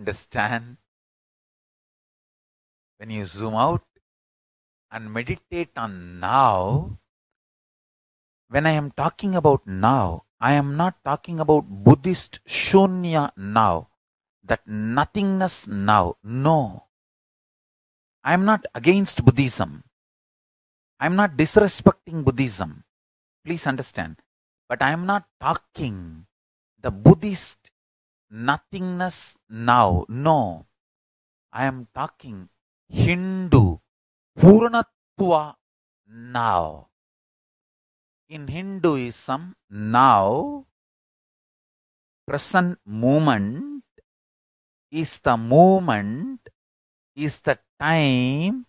understand. When you zoom out and meditate on now, when I am talking about now, I am not talking about Buddhist shunya now, that nothingness now. No. I am not against Buddhism. I am not disrespecting Buddhism. Please understand. But I am not talking the Buddhist nothingness now. No, I am talking Hindu Puranatva now. In Hinduism, now, present moment is the moment, is the time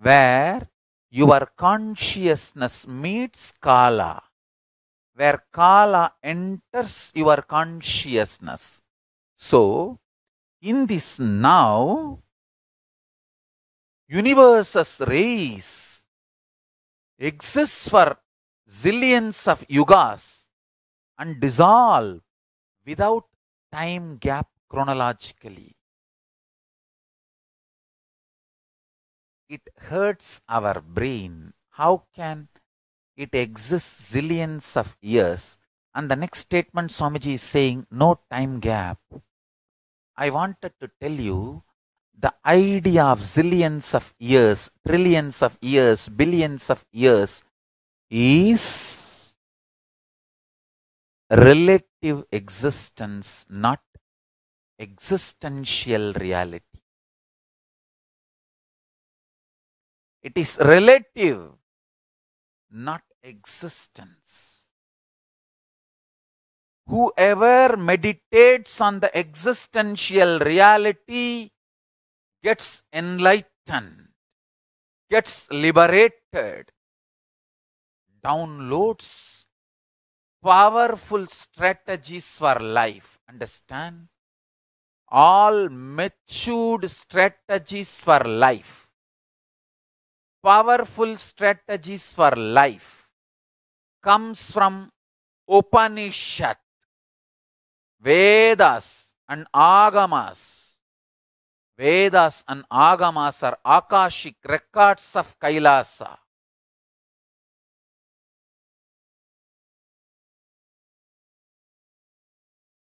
where your consciousness meets Kala where Kala enters your consciousness. So, in this now, universe's race exists for zillions of yugas and dissolve without time gap chronologically. It hurts our brain. How can it exists zillions of years. And the next statement Swamiji is saying, no time gap. I wanted to tell you the idea of zillions of years, trillions of years, billions of years is relative existence, not existential reality. It is relative, not existence. Whoever meditates on the existential reality gets enlightened, gets liberated, downloads powerful strategies for life. Understand? All matured strategies for life. Powerful strategies for life comes from Upanishad, Vedas and Agamas. Vedas and Agamas are Akashic records of Kailasa.